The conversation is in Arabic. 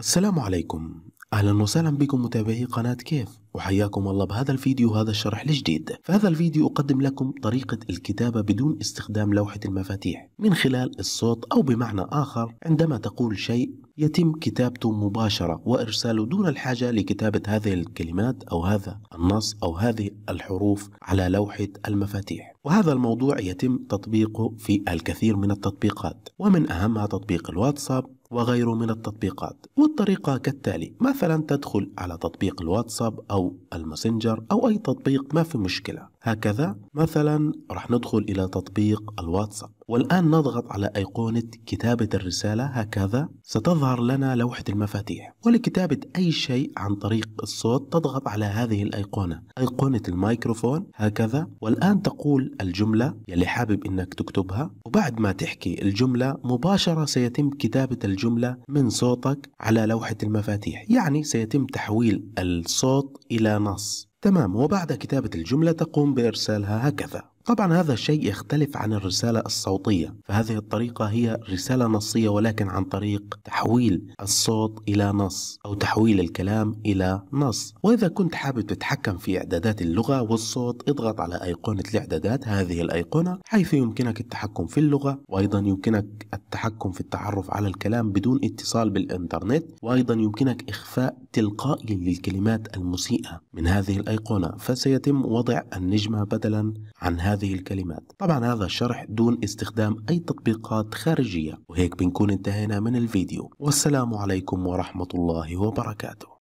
السلام عليكم أهلا وسهلا بكم متابعي قناة كيف وحياكم الله بهذا الفيديو هذا الشرح الجديد في هذا الفيديو أقدم لكم طريقة الكتابة بدون استخدام لوحة المفاتيح من خلال الصوت أو بمعنى آخر عندما تقول شيء يتم كتابته مباشرة وإرساله دون الحاجة لكتابة هذه الكلمات أو هذا النص أو هذه الحروف على لوحة المفاتيح وهذا الموضوع يتم تطبيقه في الكثير من التطبيقات ومن أهمها تطبيق الواتساب وغيره من التطبيقات والطريقة كالتالي مثلا تدخل على تطبيق الواتساب أو الماسنجر أو أي تطبيق ما في مشكلة هكذا مثلا راح ندخل إلى تطبيق الواتساب والآن نضغط على أيقونة كتابة الرسالة هكذا ستظهر لنا لوحة المفاتيح ولكتابة أي شيء عن طريق الصوت تضغط على هذه الأيقونة أيقونة الميكروفون هكذا والآن تقول الجملة يلي حابب أنك تكتبها وبعد ما تحكي الجملة مباشرة سيتم كتابة الجملة من صوتك على لوحة المفاتيح يعني سيتم تحويل الصوت إلى نص تمام وبعد كتابة الجملة تقوم بإرسالها هكذا طبعا هذا الشيء يختلف عن الرسالة الصوتية فهذه الطريقة هي رسالة نصية ولكن عن طريق تحويل الصوت إلى نص أو تحويل الكلام إلى نص وإذا كنت حابب تتحكم في إعدادات اللغة والصوت اضغط على أيقونة الإعدادات هذه الأيقونة حيث يمكنك التحكم في اللغة وأيضا يمكنك التحكم في التعرف على الكلام بدون اتصال بالإنترنت وأيضا يمكنك إخفاء تلقائي للكلمات المسيئة من هذه الأيقونة فسيتم وضع النجمة بدلا عن هذه هذه الكلمات طبعا هذا الشرح دون استخدام أي تطبيقات خارجية وهيك بنكون انتهينا من الفيديو والسلام عليكم ورحمة الله وبركاته